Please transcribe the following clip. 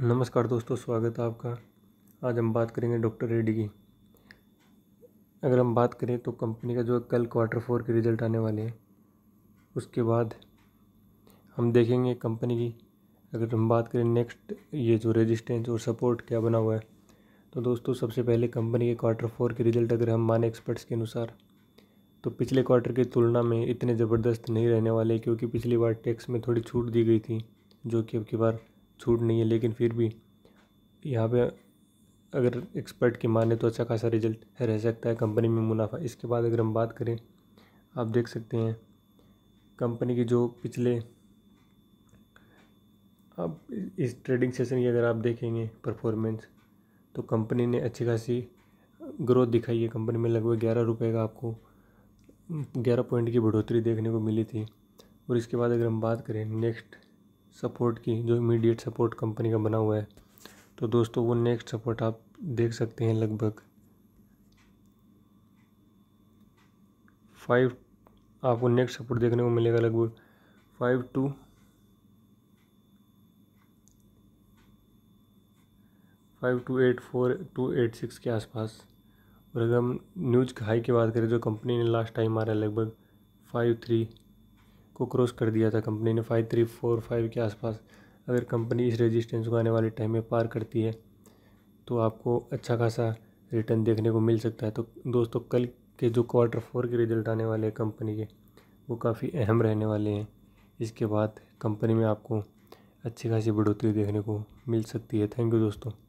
नमस्कार दोस्तों स्वागत है आपका आज हम बात करेंगे डॉक्टर रेड्डी की अगर हम बात करें तो कंपनी का जो कल क्वार्टर फोर के रिज़ल्ट आने वाले हैं उसके बाद हम देखेंगे कंपनी की अगर हम बात करें नेक्स्ट ये जो रेजिस्टेंस और सपोर्ट क्या बना हुआ है तो दोस्तों सबसे पहले कंपनी के क्वार्टर फोर के रिज़ल्ट अगर हम माने एक्सपर्ट्स के अनुसार तो पिछले क्वार्टर की तुलना में इतने ज़बरदस्त नहीं रहने वाले क्योंकि पिछली बार टैक्स में थोड़ी छूट दी गई थी जो कि अब की बार छूट नहीं है लेकिन फिर भी यहाँ पे अगर एक्सपर्ट की माने तो अच्छा खासा रिजल्ट रह सकता है कंपनी में मुनाफा इसके बाद अगर हम बात करें आप देख सकते हैं कंपनी की जो पिछले अब इस ट्रेडिंग सेशन की अगर आप देखेंगे परफॉर्मेंस तो कंपनी ने अच्छी खासी ग्रोथ दिखाई है कंपनी में लगभग ग्यारह रुपये का आपको ग्यारह पॉइंट की बढ़ोतरी देखने को मिली थी और इसके बाद अगर हम बात करें नेक्स्ट सपोर्ट की जो इमीडिएट सपोर्ट कंपनी का बना हुआ है तो दोस्तों वो नेक्स्ट सपोर्ट आप देख सकते हैं लगभग फाइव आपको नेक्स्ट सपोर्ट देखने को मिलेगा लगभग five two five two eight four two eight six के आसपास और अगर हम न्यूज हाई की बात करें जो कंपनी ने लास्ट टाइम मारा लगभग फाइव थ्री को क्रॉस कर दिया था कंपनी ने फाइव थ्री फोर फाइव के आसपास अगर कंपनी इस रेजिस्टेंस को आने वाले टाइम में पार करती है तो आपको अच्छा खासा रिटर्न देखने को मिल सकता है तो दोस्तों कल के जो क्वार्टर फोर के रिजल्ट आने वाले हैं कंपनी के वो काफ़ी अहम रहने वाले हैं इसके बाद कंपनी में आपको अच्छी खासी बढ़ोतरी देखने को मिल सकती है थैंक यू दोस्तों